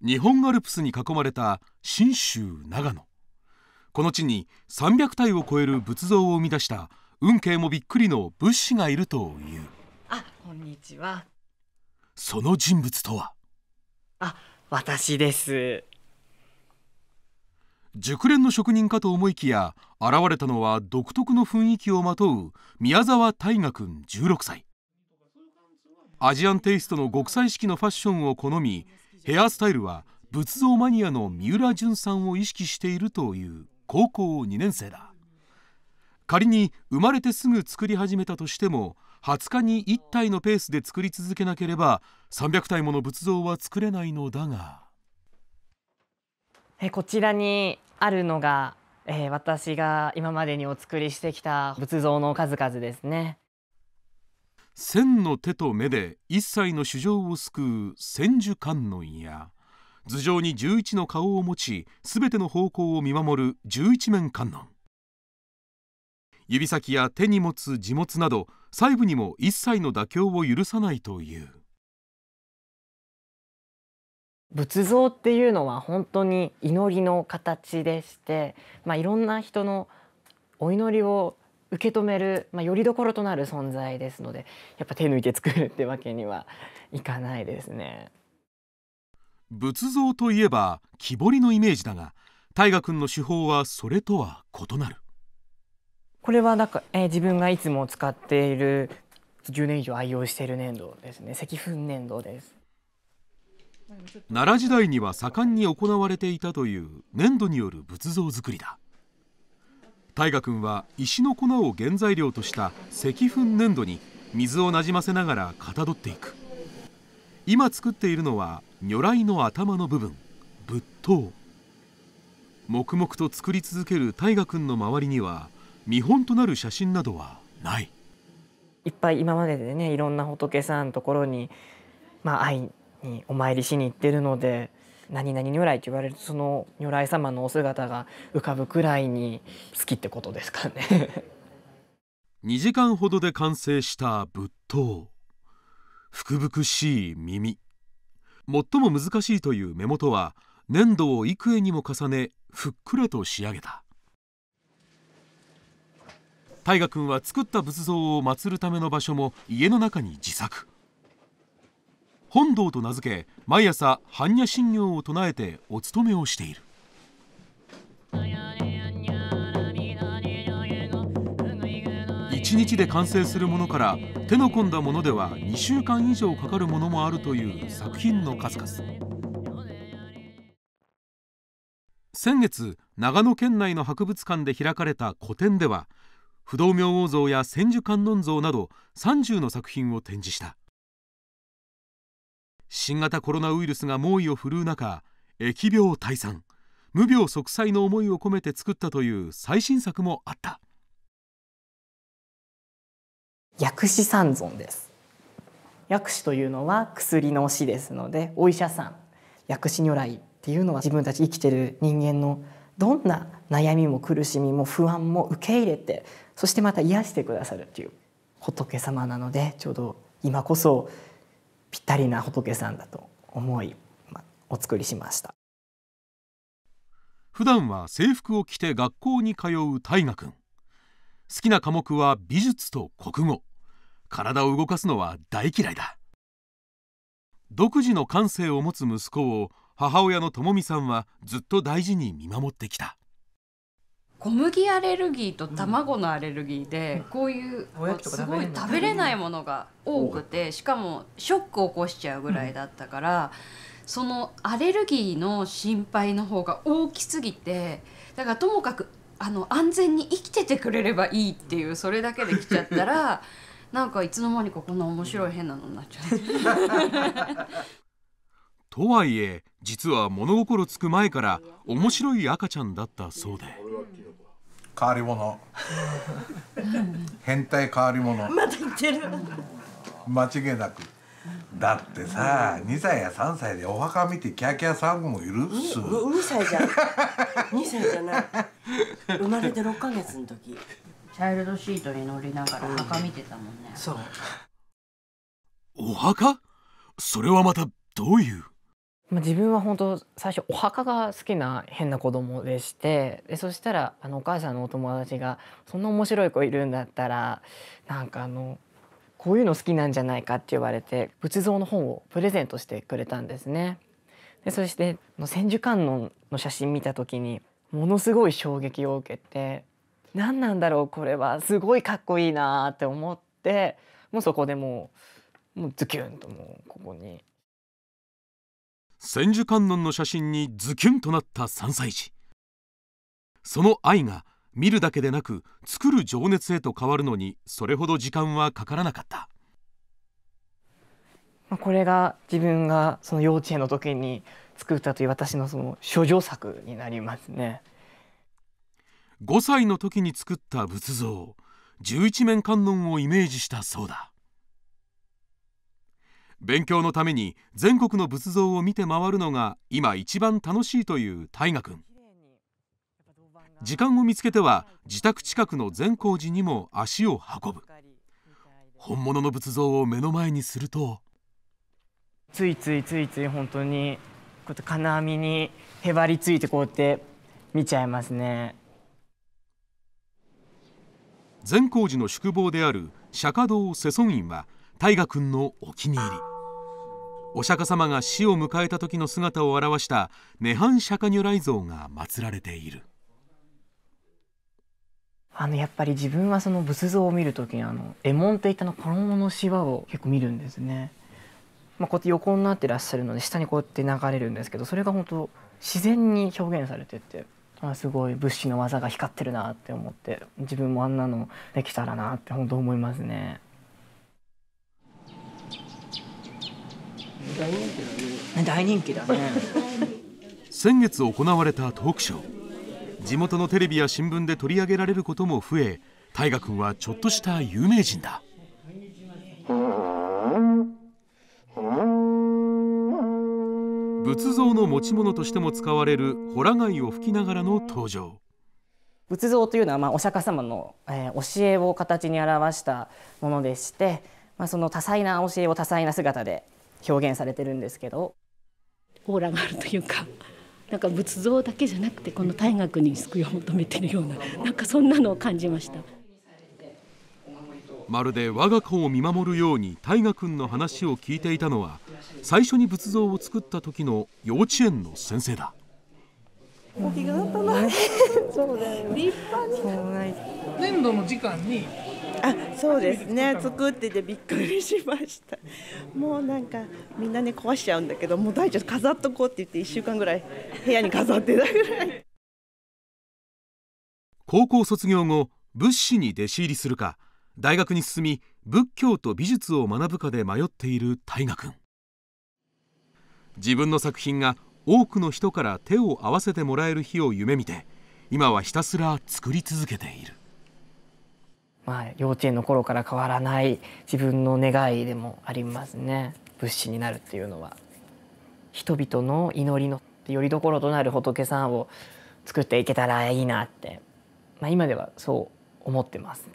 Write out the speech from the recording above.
日本アルプスに囲まれた信州長野この地に300体を超える仏像を生み出した運慶もびっくりの仏師がいるというあこんにちはその人物とはあ私です熟練の職人かと思いきや現れたのは独特の雰囲気をまとう宮沢大河君16歳アジアンテイストの極彩色のファッションを好みヘアスタイルは仏像マニアの三浦淳さんを意識しているという高校2年生だ仮に生まれてすぐ作り始めたとしても20日に1体のペースで作り続けなければ300体もの仏像は作れないのだがえこちらにあるのが、えー、私が今までにお作りしてきた仏像の数々ですね。千の手と目で一切の衆生を救う千手観音や頭上に十一の顔を持ち全ての方向を見守る十一面観音指先や手に持つ地物など細部にも一切の妥協を許さないという仏像っていうのは本当に祈りの形でして、まあ、いろんな人のお祈りを受け止める、まあ、よりどころとなる存在ですのでやっぱ手抜いて作るってわけにはいかないですね。仏像といえば木彫りのイメージだが大河君の手法はそれとは異なるこれはなんか、えー、自分がいつも使っている10年以上愛用している粘土ですね石粉粘土です奈良時代には盛んに行われていたという粘土による仏像作りだ大河君は石の粉を原材料とした石粉粘土に水をなじませながらかたどっていく今作っているのは如来の頭の部分仏頭黙々と作り続ける大河君の周りには見本となる写真などはないいっぱい今まででねいろんな仏さんのところに、まあ、会いにお参りしに行ってるので何々如来って言われるその如来様のお姿が浮かぶくらいに好きってことですかね2時間ほどで完成した仏塔福々しい耳最も難しいという目元は粘土を幾重にも重ねふっくらと仕上げた大河君は作った仏像を祀るための場所も家の中に自作本堂と名付け毎朝般若心経を唱えてお勤めをしている一日で完成するものから手の込んだものでは2週間以上かかるものもあるという作品の数々先月長野県内の博物館で開かれた個展では不動明王像や千手観音像など30の作品を展示した。新型コロナウイルスが猛威を振るう中疫病退散無病息災の思いを込めて作ったという最新作もあった薬師三尊です薬師というのは薬の師ですのでお医者さん薬師如来っていうのは自分たち生きてる人間のどんな悩みも苦しみも不安も受け入れてそしてまた癒してくださるっていう仏様なのでちょうど今こそぴったりな仏さんだと思い、まあ、お作りしました普段は制服を着て学校に通う大河君好きな科目は美術と国語体を動かすのは大嫌いだ独自の感性を持つ息子を母親の智美さんはずっと大事に見守ってきた小麦アレルギーと卵のアレルギーで、こういうすごい食べれないものが多くてしかもショックを起こしちゃうぐらいだったから、そのアレルギーの心配の方が大きすぎてだからともかくあの安全に生きててくれればいいっていうそれだけで来ちゃったら なんかいつの間にかこんな面白い変なのになっちゃう。とはいえ実は物心つく前から面白い赤ちゃんだったそうで。変わり者変態変わり者また言ってる間違いなくだってさ、二、うん、歳や三歳でお墓見てキャーキャー騒ぐもいるっす。二歳じゃん。二歳じゃない。生まれて六か月の時。チャイルドシートに乗りながらお墓見てたもんね。うん、そう。お墓？それはまたどういう？まあ、自分は本当最初お墓が好きな変な子供でしてでそしたらあのお母さんのお友達がそんな面白い子いるんだったらなんかあのこういうの好きなんじゃないかって言われて仏像の本をプレゼントしてくれたんですね。でそして千手観音の写真見た時にものすごい衝撃を受けて何なんだろうこれはすごいかっこいいなって思ってもうそこでもうもうズキュンともうここに千手観音の写真にズキュンとなった3歳児その愛が見るだけでなく作る情熱へと変わるのにそれほど時間はかからなかったこれが自分がその幼稚園の時に作ったという私のその処女作になりますね5歳の時に作った仏像十一面観音をイメージしたそうだ勉強のために全国の仏像を見て回るのが今一番楽しいという大河君時間を見つけては自宅近くの善光寺にも足を運ぶ本物の仏像を目の前にするとついついついつい本当にこうやって金網にへばりついてこうやって見ちゃいますね善光寺の宿坊である釈迦堂世尊院は大河君のお気に入りお釈迦様が死を迎えた時の姿を表した涅槃釈迦如来像が祀られているあのやっぱり自分はその仏像を見る時にあの絵文っていったの衣のしわを結構見るんですね。まあ、こうやって横になってらっしゃるので下にこうやって流れるんですけどそれが本当自然に表現されててあすごい物資の技が光ってるなって思って自分もあんなのできたらなって本当思いますね。大人気だね大人気だね先月行われたトークショー地元のテレビや新聞で取り上げられることも増え大河君はちょっとした有名人だ仏像の持ち物としても使われるホラ貝を吹きながらの登場仏像というのはまあお釈迦様の、え教えを形に表したものでして、まあ、その多彩な教えを多彩な姿で表現されてるんですけどオーラがあるというか なんか仏像だけじゃなくてこの大学に救いを求めてるようななんかそんなのを感じましたまるで我が子を見守るように大河君の話を聞いていたのは最初に仏像を作った時の幼稚園の先生だきったな そうだよ、ね、立派に、ね、年の時間にあそうですね作っててびっくりしましたもうなんかみんなね壊しちゃうんだけどもう大丈夫飾っとこうって言って1週間ぐらい部屋に飾ってたぐらい高校卒業後仏師に弟子入りするか大学に進み仏教と美術を学ぶかで迷っている大河君自分の作品が多くの人から手を合わせてもらえる日を夢見て今はひたすら作り続けているまあ、幼稚園の頃から変わらない自分の願いでもありますね仏師になるっていうのは。人々の祈りのよりどころとなる仏さんを作っていけたらいいなって、まあ、今ではそう思ってます。